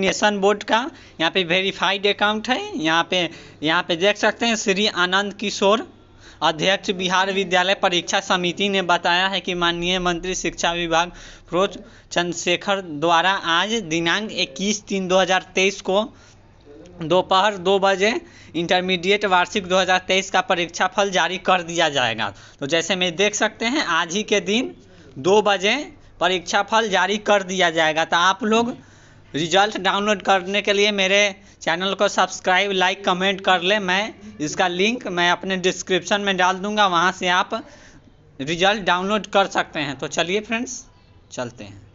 nation board का यहाँ पे वेरीफाइड अकाउंट है यहाँ पे यहाँ पे देख सकते हैं श्री आनंद किशोर अध्यक्ष बिहार विद्यालय परीक्षा समिति ने बताया है कि माननीय मंत्री शिक्षा विभाग फिरोज चंद्रशेखर द्वारा आज दिनांक 21 तीन 2023 को दोपहर दो बजे इंटरमीडिएट वार्षिक 2023 का परीक्षा फल जारी कर दिया जाएगा तो जैसे मैं देख सकते हैं आज ही के दिन दो बजे परीक्षा फल जारी कर दिया जाएगा तो आप लोग रिजल्ट डाउनलोड करने के लिए मेरे चैनल को सब्सक्राइब लाइक कमेंट कर ले मैं इसका लिंक मैं अपने डिस्क्रिप्शन में डाल दूंगा वहाँ से आप रिजल्ट डाउनलोड कर सकते हैं तो चलिए फ्रेंड्स चलते हैं